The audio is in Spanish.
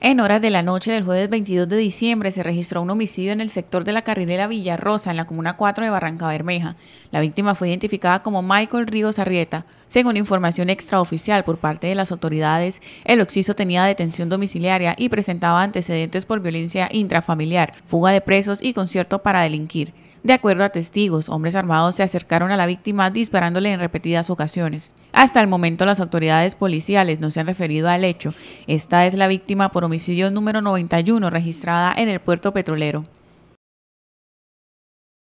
En horas de la noche del jueves 22 de diciembre se registró un homicidio en el sector de la Villa Villarrosa, en la comuna 4 de Barranca Bermeja. La víctima fue identificada como Michael Ríos Arrieta. Según información extraoficial por parte de las autoridades, el occiso tenía detención domiciliaria y presentaba antecedentes por violencia intrafamiliar, fuga de presos y concierto para delinquir. De acuerdo a testigos, hombres armados se acercaron a la víctima disparándole en repetidas ocasiones. Hasta el momento las autoridades policiales no se han referido al hecho. Esta es la víctima por homicidio número 91 registrada en el puerto petrolero.